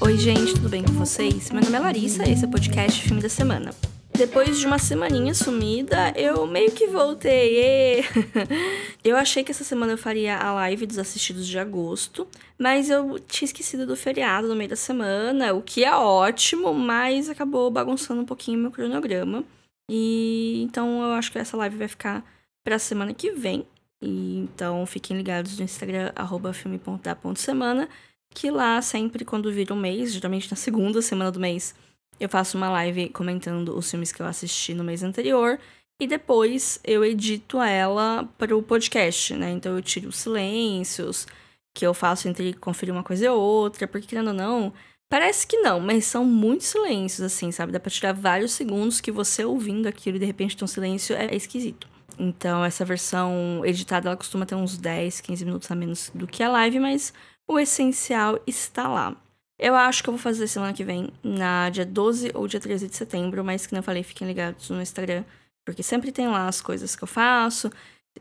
Oi, gente, tudo bem com vocês? Meu nome é Larissa, esse é o podcast Filme da Semana. Depois de uma semaninha sumida, eu meio que voltei. eu achei que essa semana eu faria a live dos assistidos de agosto, mas eu tinha esquecido do feriado no meio da semana, o que é ótimo, mas acabou bagunçando um pouquinho meu cronograma. E então eu acho que essa live vai ficar pra semana que vem. E, então fiquem ligados no Instagram, filme.da.semana. semana que lá sempre quando vira um mês, geralmente na segunda semana do mês, eu faço uma live comentando os filmes que eu assisti no mês anterior e depois eu edito ela para o podcast, né? Então eu tiro os silêncios que eu faço entre conferir uma coisa e outra, porque querendo ou não, parece que não, mas são muitos silêncios assim, sabe? Dá para tirar vários segundos que você ouvindo aquilo e de repente tem um silêncio é esquisito. Então essa versão editada ela costuma ter uns 10, 15 minutos a menos do que a live, mas o essencial está lá. Eu acho que eu vou fazer semana que vem, na dia 12 ou dia 13 de setembro, mas que não falei, fiquem ligados no Instagram, porque sempre tem lá as coisas que eu faço.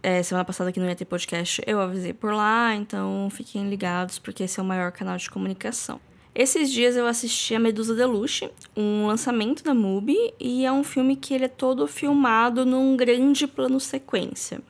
É, semana passada que não ia ter podcast, eu avisei por lá, então fiquem ligados, porque esse é o maior canal de comunicação. Esses dias eu assisti a Medusa Deluxe, um lançamento da MUBI, e é um filme que ele é todo filmado num grande plano sequência.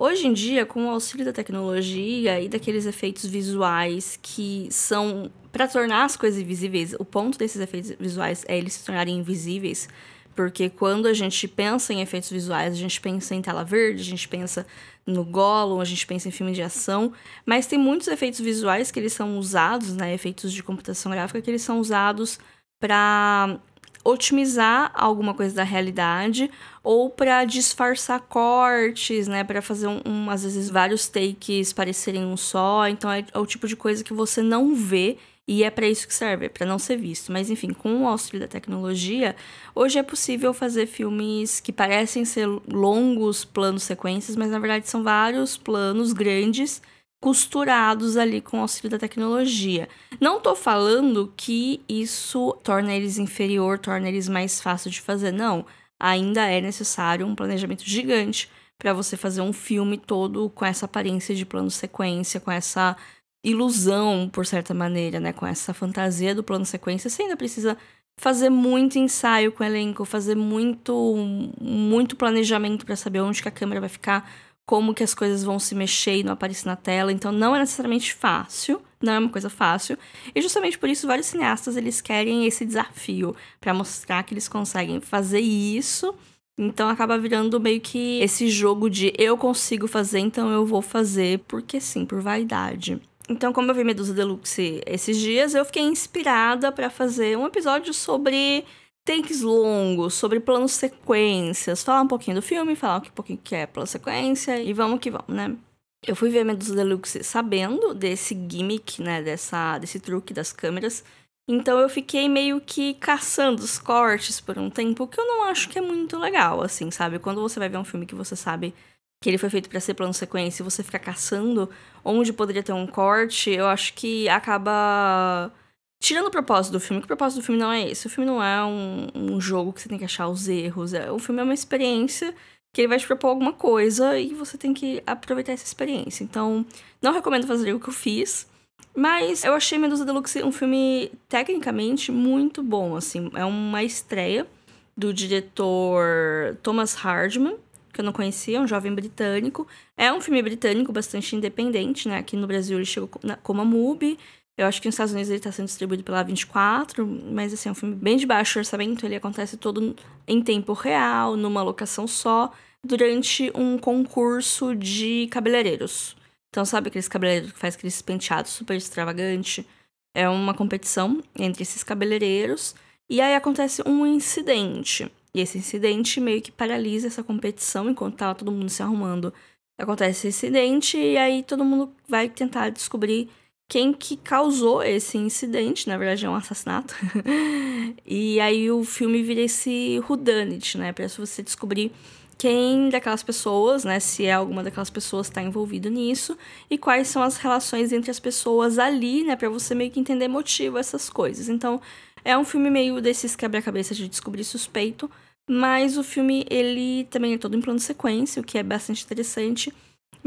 Hoje em dia, com o auxílio da tecnologia e daqueles efeitos visuais que são para tornar as coisas invisíveis, o ponto desses efeitos visuais é eles se tornarem invisíveis, porque quando a gente pensa em efeitos visuais, a gente pensa em tela verde, a gente pensa no Gollum, a gente pensa em filme de ação, mas tem muitos efeitos visuais que eles são usados, né, efeitos de computação gráfica que eles são usados para otimizar alguma coisa da realidade ou para disfarçar cortes, né, para fazer um, um, às vezes vários takes parecerem um só. Então é, é o tipo de coisa que você não vê e é para isso que serve, é para não ser visto. Mas enfim, com o auxílio da tecnologia, hoje é possível fazer filmes que parecem ser longos planos sequências, mas na verdade são vários planos grandes costurados ali com o auxílio da tecnologia. Não tô falando que isso torna eles inferior, torna eles mais fácil de fazer, não. Ainda é necessário um planejamento gigante para você fazer um filme todo com essa aparência de plano sequência, com essa ilusão, por certa maneira, né, com essa fantasia do plano sequência, você ainda precisa fazer muito ensaio com o elenco, fazer muito muito planejamento para saber onde que a câmera vai ficar, como que as coisas vão se mexer e não aparecer na tela, então não é necessariamente fácil, não é uma coisa fácil. E justamente por isso vários cineastas eles querem esse desafio para mostrar que eles conseguem fazer isso. Então acaba virando meio que esse jogo de eu consigo fazer, então eu vou fazer, porque sim, por vaidade. Então, como eu vi Medusa Deluxe esses dias, eu fiquei inspirada para fazer um episódio sobre takes longos, sobre planos sequências, falar um pouquinho do filme, falar um pouquinho que é plano sequência e vamos que vamos, né? Eu fui ver Medusa Deluxe sabendo desse gimmick, né, dessa, desse truque das câmeras. Então eu fiquei meio que caçando os cortes por um tempo, que eu não acho que é muito legal, assim, sabe? Quando você vai ver um filme que você sabe que ele foi feito para ser plano sequência e você fica caçando onde poderia ter um corte, eu acho que acaba Tirando o propósito do filme, que o propósito do filme não é esse. O filme não é um, um jogo que você tem que achar os erros. É, o filme é uma experiência que ele vai te propor alguma coisa e você tem que aproveitar essa experiência. Então, não recomendo fazer o que eu fiz. Mas eu achei Medusa Deluxe um filme tecnicamente muito bom, assim. É uma estreia do diretor Thomas Hardman, que eu não conhecia, é um jovem britânico. É um filme britânico bastante independente, né? Aqui no Brasil ele chegou como a MUBI. Eu acho que nos Estados Unidos ele está sendo distribuído pela 24, mas assim, é um filme bem de baixo orçamento, ele acontece todo em tempo real, numa locação só, durante um concurso de cabeleireiros. Então, sabe aqueles cabeleireiros que faz aqueles penteados super extravagante? É uma competição entre esses cabeleireiros, e aí acontece um incidente. E esse incidente meio que paralisa essa competição enquanto tava tá todo mundo se arrumando. Acontece esse incidente e aí todo mundo vai tentar descobrir quem que causou esse incidente, na verdade é um assassinato. e aí o filme vira esse Rudanit, né? Para você descobrir quem daquelas pessoas, né, se é alguma daquelas pessoas está envolvida nisso e quais são as relações entre as pessoas ali, né, para você meio que entender motivo essas coisas. Então, é um filme meio desses quebra-cabeça de descobrir suspeito, mas o filme ele também é todo em plano sequência, o que é bastante interessante.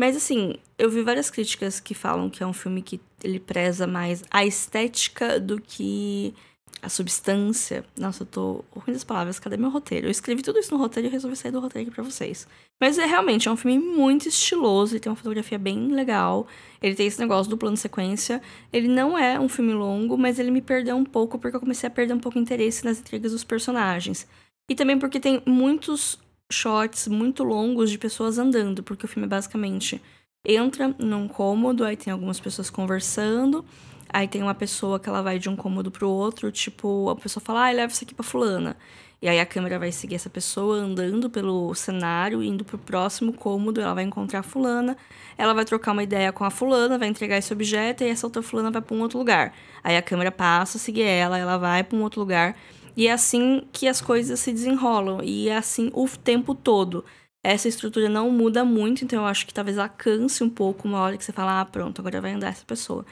Mas assim, eu vi várias críticas que falam que é um filme que ele preza mais a estética do que a substância. Nossa, eu tô ruim das palavras, cadê meu roteiro? Eu escrevi tudo isso no roteiro e resolvi sair do roteiro aqui pra vocês. Mas é realmente é um filme muito estiloso, ele tem uma fotografia bem legal, ele tem esse negócio do plano sequência. Ele não é um filme longo, mas ele me perdeu um pouco porque eu comecei a perder um pouco de interesse nas intrigas dos personagens. E também porque tem muitos shots muito longos de pessoas andando, porque o filme é basicamente entra num cômodo, aí tem algumas pessoas conversando, aí tem uma pessoa que ela vai de um cômodo pro outro, tipo, a pessoa fala, ah, leva isso aqui pra fulana. E aí a câmera vai seguir essa pessoa andando pelo cenário, indo pro próximo cômodo, ela vai encontrar a fulana, ela vai trocar uma ideia com a fulana, vai entregar esse objeto e essa outra fulana vai para um outro lugar. Aí a câmera passa, a seguir ela, ela vai para um outro lugar. E é assim que as coisas se desenrolam. E é assim o tempo todo. Essa estrutura não muda muito, então eu acho que talvez ela canse um pouco uma hora que você fala, ah, pronto, agora vai andar essa pessoa.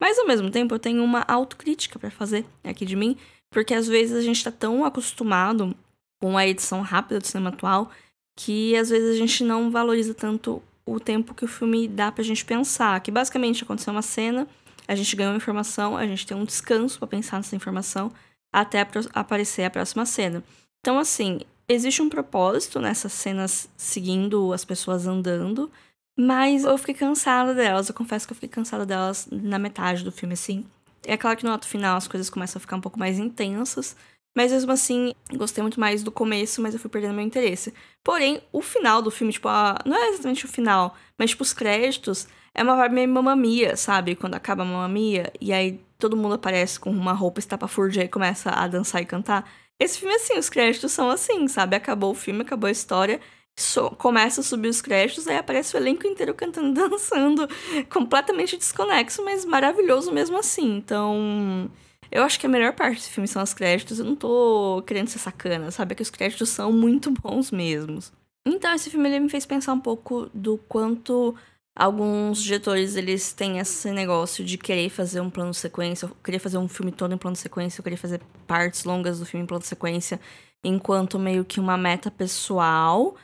Mas ao mesmo tempo eu tenho uma autocrítica para fazer aqui de mim, porque às vezes a gente tá tão acostumado com a edição rápida do cinema atual que às vezes a gente não valoriza tanto o tempo que o filme dá pra gente pensar. Que basicamente aconteceu uma cena, a gente ganhou uma informação, a gente tem um descanso para pensar nessa informação até aparecer a próxima cena. Então, assim, existe um propósito nessas cenas seguindo as pessoas andando, mas eu fiquei cansada delas. Eu confesso que eu fiquei cansada delas na metade do filme, assim. É claro que no ato final as coisas começam a ficar um pouco mais intensas, mas mesmo assim, gostei muito mais do começo, mas eu fui perdendo meu interesse. Porém, o final do filme, tipo, a... não é exatamente o final, mas tipo, os créditos, é uma vibe meio mamamia, sabe? Quando acaba a mamamia e aí todo mundo aparece com uma roupa estapafúrdia e começa a dançar e cantar. Esse filme assim, os créditos são assim, sabe? Acabou o filme, acabou a história, so, começa a subir os créditos, aí aparece o elenco inteiro cantando, dançando, completamente desconexo, mas maravilhoso mesmo assim. Então, eu acho que a melhor parte desse filme são os créditos. Eu não tô querendo ser sacana, sabe? É que os créditos são muito bons mesmo. Então, esse filme ele me fez pensar um pouco do quanto Alguns diretores, eles têm esse negócio de querer fazer um plano sequência, eu queria fazer um filme todo em plano sequência, eu queria fazer partes longas do filme em plano sequência, enquanto meio que uma meta pessoal,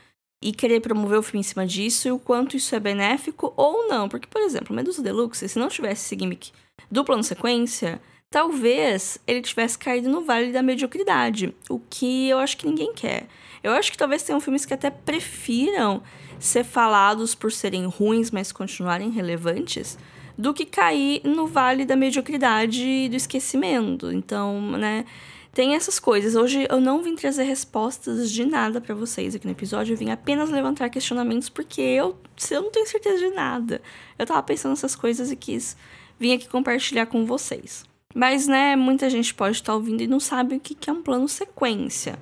e querer promover o filme em cima disso, e o quanto isso é benéfico ou não. Porque, por exemplo, Medusa Deluxe, se não tivesse esse gimmick do plano sequência, talvez ele tivesse caído no vale da mediocridade, o que eu acho que ninguém quer. Eu acho que talvez tenham filmes que até prefiram ser falados por serem ruins, mas continuarem relevantes, do que cair no vale da mediocridade e do esquecimento. Então, né, tem essas coisas. Hoje eu não vim trazer respostas de nada para vocês aqui no episódio, eu vim apenas levantar questionamentos porque eu, eu não tenho certeza de nada. Eu tava pensando essas coisas e quis vir aqui compartilhar com vocês. Mas, né, muita gente pode estar tá ouvindo e não sabe o que é um plano sequência.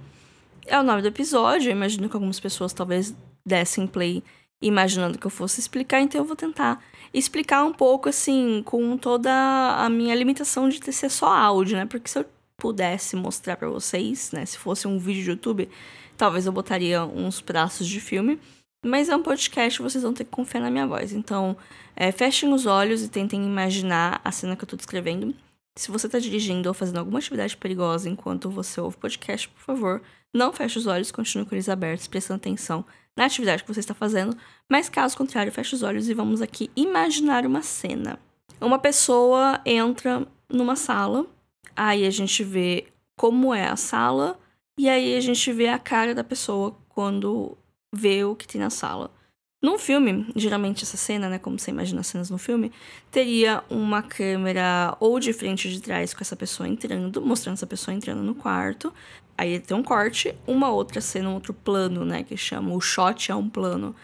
É o nome do episódio, eu imagino que algumas pessoas talvez dessem play imaginando que eu fosse explicar, então eu vou tentar explicar um pouco, assim, com toda a minha limitação de ter ser só áudio, né? Porque se eu pudesse mostrar para vocês, né? Se fosse um vídeo de YouTube, talvez eu botaria uns pedaços de filme. Mas é um podcast, vocês vão ter que confiar na minha voz. Então, é, fechem os olhos e tentem imaginar a cena que eu tô descrevendo. Se você está dirigindo ou fazendo alguma atividade perigosa enquanto você ouve o podcast, por favor, não feche os olhos, continue com eles abertos, prestando atenção na atividade que você está fazendo. Mas caso contrário, feche os olhos e vamos aqui imaginar uma cena. Uma pessoa entra numa sala, aí a gente vê como é a sala, e aí a gente vê a cara da pessoa quando vê o que tem na sala. Num filme, geralmente essa cena, né, como você imagina as cenas no filme, teria uma câmera ou de frente ou de trás com essa pessoa entrando, mostrando essa pessoa entrando no quarto. Aí tem um corte, uma outra cena, um outro plano, né, que chama o shot é um plano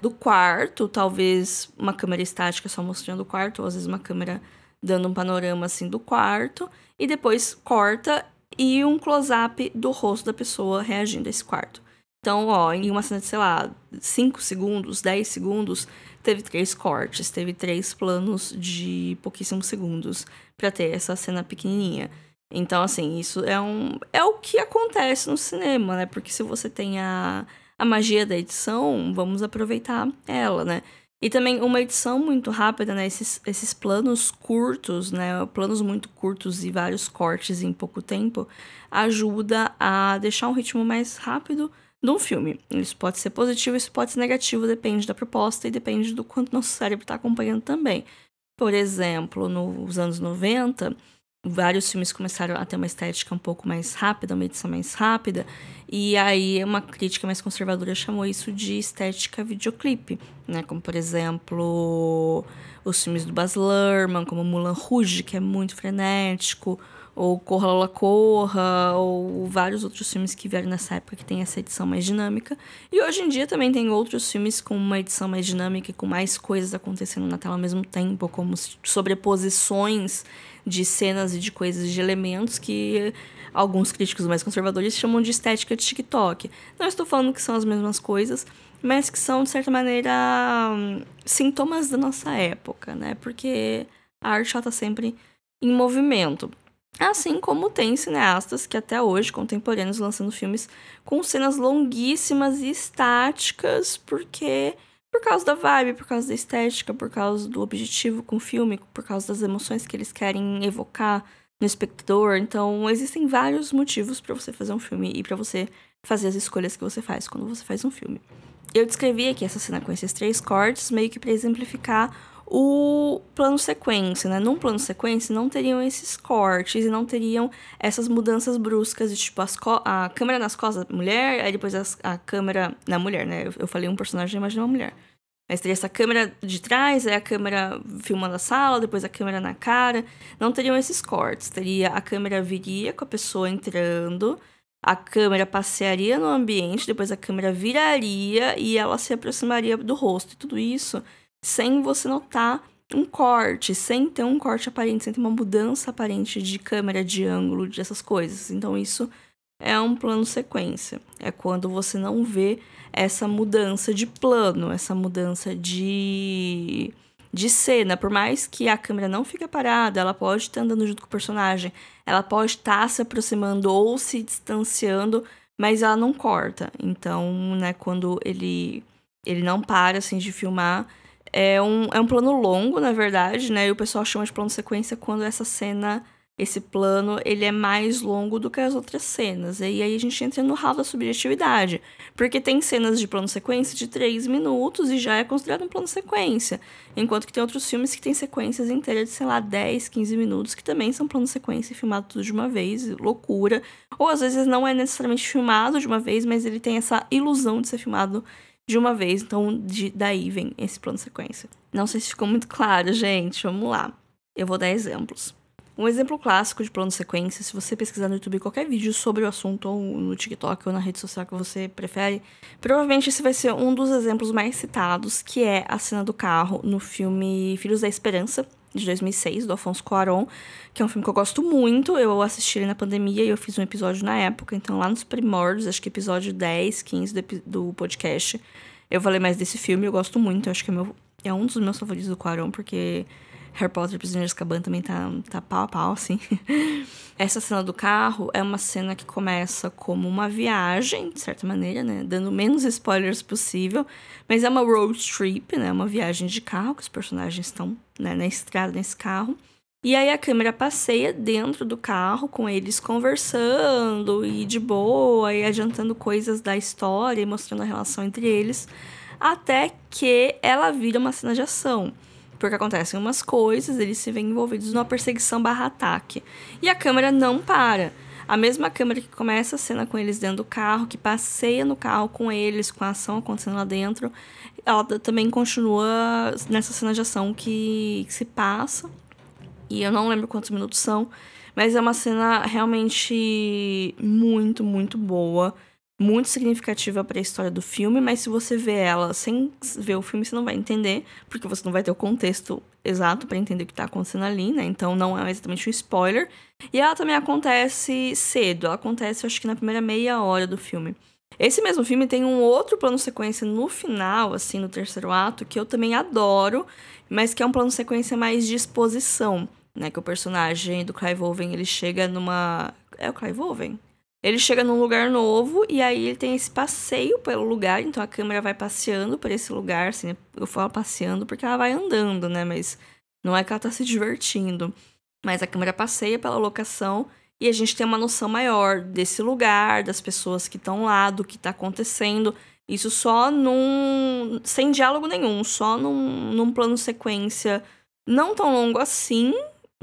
do quarto, talvez uma câmera estática só mostrando o quarto, ou às vezes uma câmera dando um panorama assim do quarto, e depois corta e um close-up do rosto da pessoa reagindo a esse quarto. Então, ó, em uma cena de, sei lá, 5 segundos, 10 segundos, teve três cortes, teve três planos de pouquíssimos segundos para ter essa cena pequenininha. Então, assim, isso é um é o que acontece no cinema, né? Porque se você tem a, a magia da edição, vamos aproveitar ela, né? E também uma edição muito rápida, né? Esses, esses planos curtos, né? Planos muito curtos e vários cortes em pouco tempo ajuda a deixar um ritmo mais rápido de um filme. Isso pode ser positivo, isso pode ser negativo, depende da proposta e depende do quanto nosso cérebro está acompanhando também. Por exemplo, nos anos 90, vários filmes começaram a ter uma estética um pouco mais rápida, uma edição mais rápida, e aí uma crítica mais conservadora chamou isso de estética videoclipe, né? Como, por exemplo, os filmes do Baz Luhrmann, como Mulan Rouge, que é muito frenético, ou Corra Lola Corra, ou vários outros filmes que vieram nessa época que tem essa edição mais dinâmica. E hoje em dia também tem outros filmes com uma edição mais dinâmica, e com mais coisas acontecendo na tela ao mesmo tempo, como sobreposições de cenas e de coisas, de elementos que alguns críticos mais conservadores chamam de estética de TikTok. Não estou falando que são as mesmas coisas, mas que são, de certa maneira, hum, sintomas da nossa época, né? Porque a arte está sempre em movimento. Assim como tem cineastas que até hoje, contemporâneos, lançando filmes com cenas longuíssimas e estáticas, porque por causa da vibe, por causa da estética, por causa do objetivo com o filme, por causa das emoções que eles querem evocar no espectador. Então, existem vários motivos para você fazer um filme e para você fazer as escolhas que você faz quando você faz um filme. Eu descrevi aqui essa cena com esses três cortes, meio que para exemplificar o plano sequência, né? Num plano sequência não teriam esses cortes e não teriam essas mudanças bruscas de tipo a câmera nas costas da mulher, aí depois as, a câmera na mulher, né? Eu, eu falei um personagem, imagina uma mulher. Mas teria essa câmera de trás, aí a câmera filmando a sala, depois a câmera na cara. Não teriam esses cortes. Teria a câmera viria com a pessoa entrando, a câmera passearia no ambiente, depois a câmera viraria e ela se aproximaria do rosto. E tudo isso sem você notar um corte, sem ter um corte aparente, sem ter uma mudança aparente de câmera, de ângulo, dessas coisas. Então isso é um plano sequência. É quando você não vê essa mudança de plano, essa mudança de de cena, por mais que a câmera não fique parada, ela pode estar andando junto com o personagem, ela pode estar se aproximando ou se distanciando, mas ela não corta. Então, né, quando ele ele não para assim de filmar, é um, é um plano longo, na verdade, né? E o pessoal chama de plano sequência quando essa cena, esse plano, ele é mais longo do que as outras cenas. E aí a gente entra no ralo da subjetividade. Porque tem cenas de plano sequência de 3 minutos e já é considerado um plano sequência. Enquanto que tem outros filmes que tem sequências inteiras de, sei lá, 10, 15 minutos, que também são plano sequência filmado tudo de uma vez, loucura. Ou às vezes não é necessariamente filmado de uma vez, mas ele tem essa ilusão de ser filmado de uma vez, então de, daí vem esse plano sequência. Não sei se ficou muito claro, gente, vamos lá. Eu vou dar exemplos. Um exemplo clássico de plano sequência, se você pesquisar no YouTube qualquer vídeo sobre o assunto, ou no TikTok, ou na rede social que você prefere, provavelmente esse vai ser um dos exemplos mais citados, que é a cena do carro no filme Filhos da Esperança, de 2006, do Afonso Cuarón, que é um filme que eu gosto muito. Eu assisti ele na pandemia e eu fiz um episódio na época, então lá nos primórdios, acho que episódio 10, 15 do, do podcast, eu falei mais desse filme. Eu gosto muito, eu acho que é, meu, é um dos meus favoritos do Cuarón, porque Harry Potter e Prisioneiros Caban também tá, tá pau a pau, assim. Essa cena do carro é uma cena que começa como uma viagem, de certa maneira, né? Dando menos spoilers possível, mas é uma road trip, né? Uma viagem de carro, que os personagens estão né, na estrada nesse carro. E aí a câmera passeia dentro do carro com eles conversando e de boa, e adiantando coisas da história e mostrando a relação entre eles, até que ela vira uma cena de ação. Porque acontecem umas coisas, eles se veem envolvidos numa perseguição barra ataque. E a câmera não para. A mesma câmera que começa a cena com eles dentro do carro, que passeia no carro com eles, com a ação acontecendo lá dentro, ela também continua nessa cena de ação que, que se passa. E eu não lembro quantos minutos são, mas é uma cena realmente muito, muito boa muito significativa para a história do filme, mas se você vê ela sem ver o filme, você não vai entender, porque você não vai ter o contexto exato para entender o que está acontecendo ali, né? Então não é exatamente um spoiler. E ela também acontece cedo, ela acontece acho que na primeira meia hora do filme. Esse mesmo filme tem um outro plano sequência no final, assim, no terceiro ato, que eu também adoro, mas que é um plano sequência mais de exposição, né? Que o personagem do Clive Owen, ele chega numa... É o Clive Owen? Ele chega num lugar novo e aí ele tem esse passeio pelo lugar, então a câmera vai passeando por esse lugar, assim, eu falo passeando porque ela vai andando, né, mas não é que ela tá se divertindo. Mas a câmera passeia pela locação e a gente tem uma noção maior desse lugar, das pessoas que estão lá, do que tá acontecendo. Isso só num. sem diálogo nenhum, só num, num plano sequência não tão longo assim,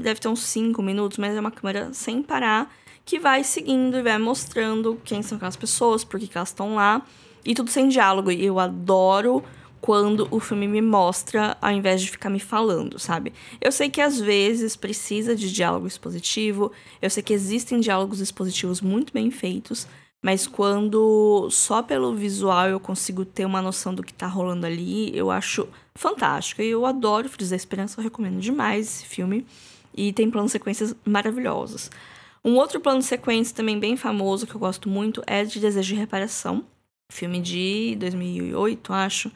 deve ter uns 5 minutos, mas é uma câmera sem parar que vai seguindo e vai mostrando quem são aquelas pessoas, por que elas estão lá. E tudo sem diálogo. E eu adoro quando o filme me mostra ao invés de ficar me falando, sabe? Eu sei que às vezes precisa de diálogo expositivo, eu sei que existem diálogos expositivos muito bem feitos, mas quando só pelo visual eu consigo ter uma noção do que tá rolando ali, eu acho fantástico. E eu adoro Frios da Esperança, eu recomendo demais esse filme. E tem planos sequências maravilhosas. Um outro plano sequência também bem famoso que eu gosto muito é de Desejo de Reparação, filme de 2008, acho.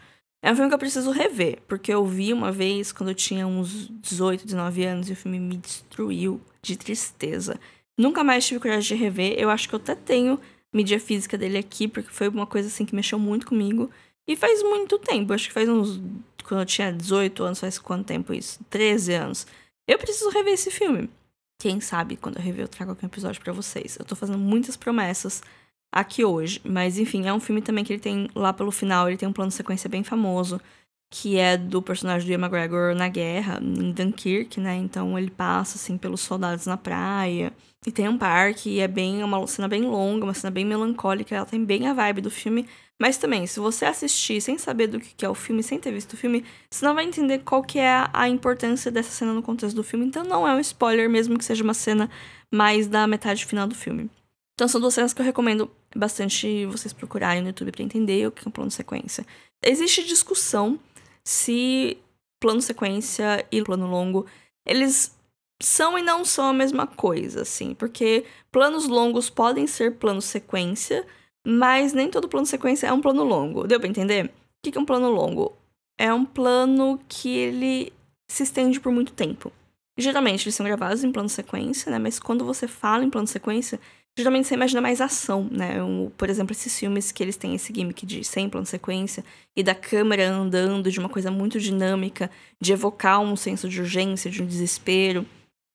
É um filme que eu preciso rever, porque eu vi uma vez quando eu tinha uns 18, 19 anos e o filme me destruiu de tristeza. Nunca mais tive coragem de rever. Eu acho que eu até tenho mídia física dele aqui, porque foi uma coisa assim que mexeu muito comigo. E faz muito tempo, acho que faz uns. Quando eu tinha 18 anos, faz quanto tempo isso? 13 anos. Eu preciso rever esse filme. Quem sabe quando eu rever eu trago algum episódio para vocês. Eu tô fazendo muitas promessas aqui hoje, mas enfim, é um filme também que ele tem lá pelo final, ele tem um plano de sequência bem famoso que é do personagem do Ian McGregor na guerra, em Dunkirk, né? Então ele passa, assim, pelos soldados na praia. E tem um parque, e é bem é uma cena bem longa, uma cena bem melancólica, ela tem bem a vibe do filme. Mas também, se você assistir sem saber do que é o filme, sem ter visto o filme, você não vai entender qual que é a importância dessa cena no contexto do filme. Então não é um spoiler, mesmo que seja uma cena mais da metade final do filme. Então são duas cenas que eu recomendo bastante vocês procurarem no YouTube para entender o que é um plano de sequência. Existe discussão se plano sequência e plano longo, eles são e não são a mesma coisa, assim, porque planos longos podem ser plano sequência, mas nem todo plano sequência é um plano longo. Deu para entender? O que é um plano longo? É um plano que ele se estende por muito tempo. Geralmente eles são gravados em plano sequência, né? Mas quando você fala em plano sequência, Geralmente você imagina mais ação, né? Um, por exemplo, esses filmes que eles têm esse gimmick de sem plano sequência e da câmera andando de uma coisa muito dinâmica, de evocar um senso de urgência, de um desespero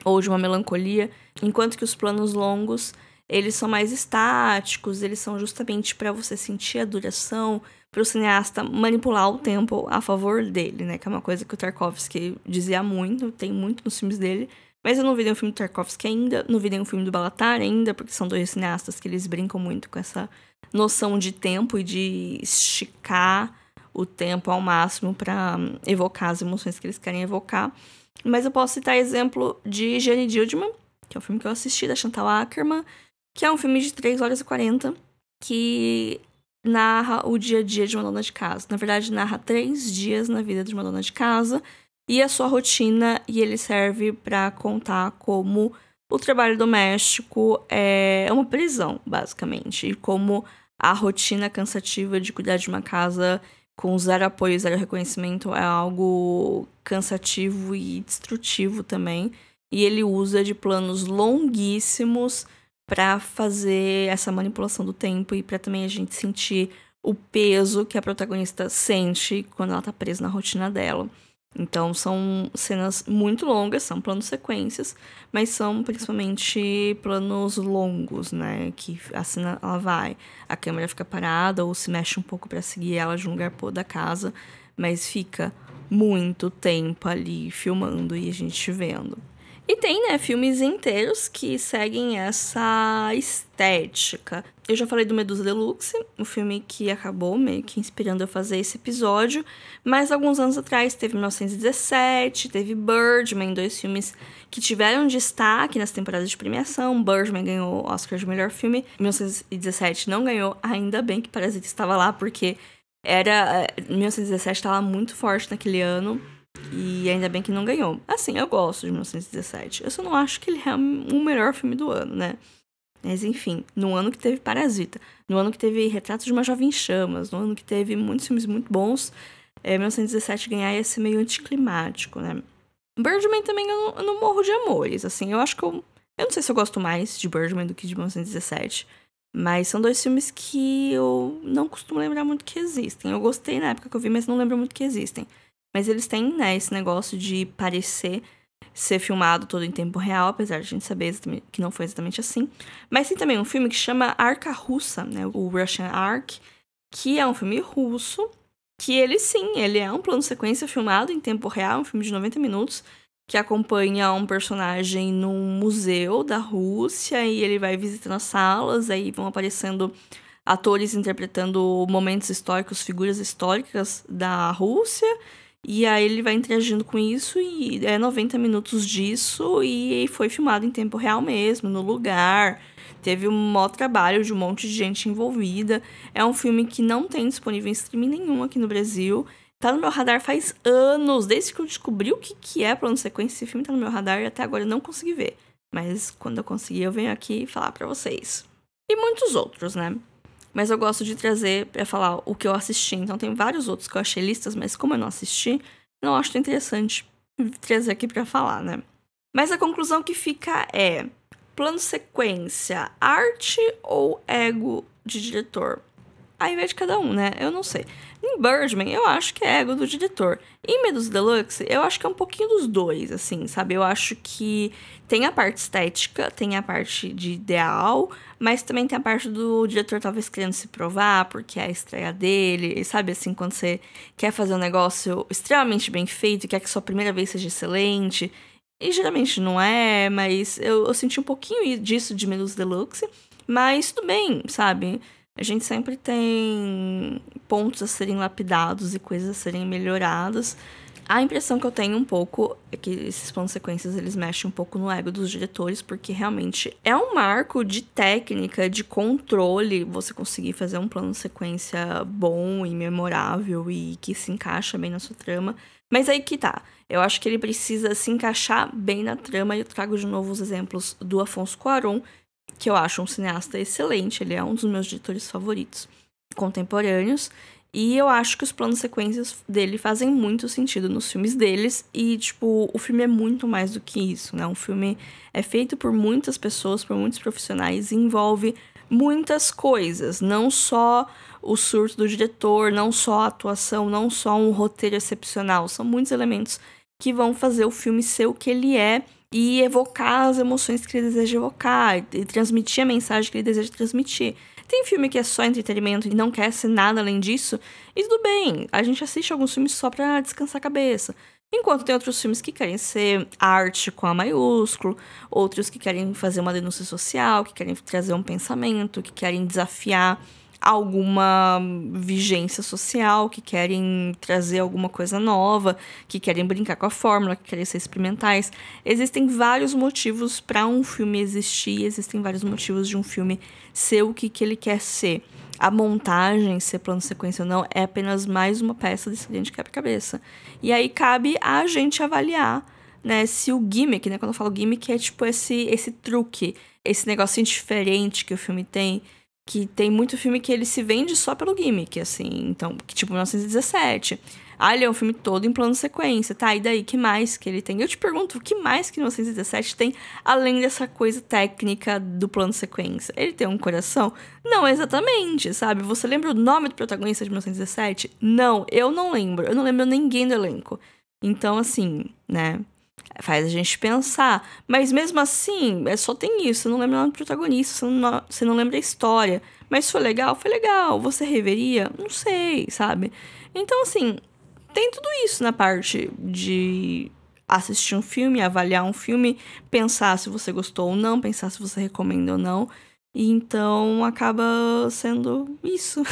ou de uma melancolia, enquanto que os planos longos, eles são mais estáticos, eles são justamente para você sentir a duração, para o cineasta manipular o tempo a favor dele, né? Que é uma coisa que o Tarkovsky dizia muito, tem muito nos filmes dele, mas eu não vi nenhum filme do Tarkovsky ainda, não vi nenhum filme do Balatar ainda, porque são dois cineastas que eles brincam muito com essa noção de tempo e de esticar o tempo ao máximo para hum, evocar as emoções que eles querem evocar. Mas eu posso citar exemplo de Jane Dildman, que é um filme que eu assisti, da Chantal Ackerman, que é um filme de 3 horas e 40, que narra o dia a dia de uma dona de casa. Na verdade, narra três dias na vida de uma dona de casa, e a sua rotina, e ele serve para contar como o trabalho doméstico é uma prisão, basicamente, e como a rotina cansativa de cuidar de uma casa com zero apoio, zero reconhecimento é algo cansativo e destrutivo também. E ele usa de planos longuíssimos para fazer essa manipulação do tempo e para também a gente sentir o peso que a protagonista sente quando ela tá presa na rotina dela. Então são cenas muito longas, são planos sequências, mas são principalmente planos longos, né? Que a cena ela vai, a câmera fica parada ou se mexe um pouco para seguir ela de um lugar pro da casa, mas fica muito tempo ali filmando e a gente vendo. E tem, né, filmes inteiros que seguem essa estética. Eu já falei do Medusa Deluxe, o um filme que acabou meio que inspirando eu fazer esse episódio, mas alguns anos atrás teve 1917, teve Birdman, dois filmes que tiveram destaque nas temporadas de premiação. Birdman ganhou o Oscar de melhor filme, 1917 não ganhou, ainda bem que Parasita estava lá porque era 1917 eh, estava muito forte naquele ano. E ainda bem que não ganhou. Assim, eu gosto de 1917. Eu só não acho que ele é o melhor filme do ano, né? Mas enfim, no ano que teve Parasita, no ano que teve Retrato de uma Jovem Chamas, no ano que teve muitos filmes muito bons, é, 1917 ganhar ia ser meio anticlimático, né? Birdman também eu não, eu não, morro de amores, assim, eu acho que eu... Eu não sei se eu gosto mais de Birdman do que de 1917, mas são dois filmes que eu não costumo lembrar muito que existem. Eu gostei na época que eu vi, mas não lembro muito que existem. Mas eles têm, né, esse negócio de parecer ser filmado todo em tempo real, apesar de a gente saber que não foi exatamente assim. Mas tem também um filme que chama Arca Russa, né, o Russian Ark, que é um filme russo, que ele sim, ele é um plano sequência filmado em tempo real, um filme de 90 minutos, que acompanha um personagem num museu da Rússia e ele vai visitando as salas, aí vão aparecendo atores interpretando momentos históricos, figuras históricas da Rússia. E aí ele vai interagindo com isso e é 90 minutos disso e foi filmado em tempo real mesmo, no lugar. Teve um maior trabalho de um monte de gente envolvida. É um filme que não tem disponível em streaming nenhum aqui no Brasil. Tá no meu radar faz anos, desde que eu descobri o que, que é plano sequência. Esse filme tá no meu radar e até agora eu não consegui ver. Mas quando eu conseguir, eu venho aqui falar para vocês. E muitos outros, né? mas eu gosto de trazer para falar o que eu assisti. Então tem vários outros que eu achei listas, mas como eu não assisti, não acho tão interessante trazer aqui para falar, né? Mas a conclusão que fica é: plano sequência, arte ou ego de diretor? Aí vai de cada um, né? Eu não sei. Em Birdman, eu acho que é ego do diretor. Em Medusa Deluxe, eu acho que é um pouquinho dos dois, assim, sabe? Eu acho que tem a parte estética, tem a parte de ideal, mas também tem a parte do diretor talvez querendo se provar, porque é a estreia dele, e sabe assim, quando você quer fazer um negócio extremamente bem feito e quer que sua primeira vez seja excelente. E geralmente não é, mas eu, eu senti um pouquinho disso de Medusa Deluxe. Mas tudo bem, sabe? A gente sempre tem pontos a serem lapidados e coisas a serem melhoradas. A impressão que eu tenho um pouco é que esses planos sequências eles mexem um pouco no ego dos diretores, porque realmente é um marco de técnica, de controle, você conseguir fazer um plano sequência bom e memorável e que se encaixa bem na sua trama. Mas aí que tá. Eu acho que ele precisa se encaixar bem na trama e eu trago de novo os exemplos do Afonso Cuarón, que eu acho um cineasta excelente, ele é um dos meus diretores favoritos contemporâneos, e eu acho que os planos sequências dele fazem muito sentido nos filmes deles, e tipo, o filme é muito mais do que isso, né? Um filme é feito por muitas pessoas, por muitos profissionais, e envolve muitas coisas, não só o surto do diretor, não só a atuação, não só um roteiro excepcional, são muitos elementos que vão fazer o filme ser o que ele é e evocar as emoções que ele deseja evocar e transmitir a mensagem que ele deseja transmitir. Tem filme que é só entretenimento e não quer ser nada além disso, e tudo bem, a gente assiste alguns filmes só para descansar a cabeça. Enquanto tem outros filmes que querem ser arte com A maiúsculo, outros que querem fazer uma denúncia social, que querem trazer um pensamento, que querem desafiar alguma vigência social, que querem trazer alguma coisa nova, que querem brincar com a fórmula, que querem ser experimentais. Existem vários motivos para um filme existir, existem vários motivos de um filme ser o que, que ele quer ser. A montagem, ser é plano sequência ou não, é apenas mais uma peça desse grande quebra-cabeça. E aí cabe a gente avaliar né, se o gimmick, né, quando eu falo gimmick, é tipo esse, esse truque, esse negocinho diferente que o filme tem, que tem muito filme que ele se vende só pelo gimmick, assim, então, que, tipo 1917. Ah, ele é um filme todo em plano sequência, tá? E daí, que mais que ele tem? Eu te pergunto, o que mais que 1917 tem, além dessa coisa técnica do plano sequência? Ele tem um coração? Não, exatamente, sabe? Você lembra o nome do protagonista de 1917? Não, eu não lembro. Eu não lembro ninguém do elenco. Então, assim, né? faz a gente pensar. Mas mesmo assim, é, só tem isso. Você não lembra nada do protagonista, você não, você não lembra a história. Mas foi legal? Foi legal. Você reveria? Não sei, sabe? Então, assim, tem tudo isso na parte de assistir um filme, avaliar um filme, pensar se você gostou ou não, pensar se você recomenda ou não. E então acaba sendo isso.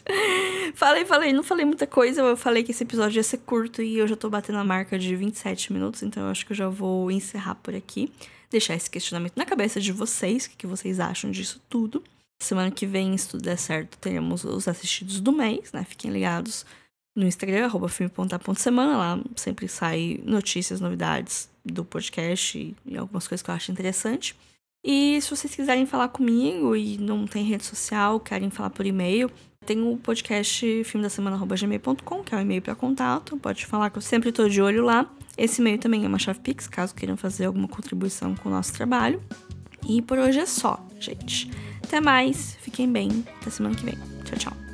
falei, falei, não falei muita coisa. Eu falei que esse episódio ia ser curto e eu já tô batendo a marca de 27 minutos, então eu acho que eu já vou encerrar por aqui. Deixar esse questionamento na cabeça de vocês, o que vocês acham disso tudo. Semana que vem, se tudo der certo, teremos os assistidos do mês, né? Fiquem ligados no Instagram, arroba filme.a.semana. Lá sempre sai notícias, novidades do podcast e algumas coisas que eu acho interessante. E se vocês quiserem falar comigo e não tem rede social, querem falar por e-mail, tem o podcast Semana@gmail.com que é o e-mail para contato. Pode falar que eu sempre estou de olho lá. Esse e-mail também é uma chave Pix, caso queiram fazer alguma contribuição com o nosso trabalho. E por hoje é só, gente. Até mais, fiquem bem, até semana que vem. Tchau, tchau.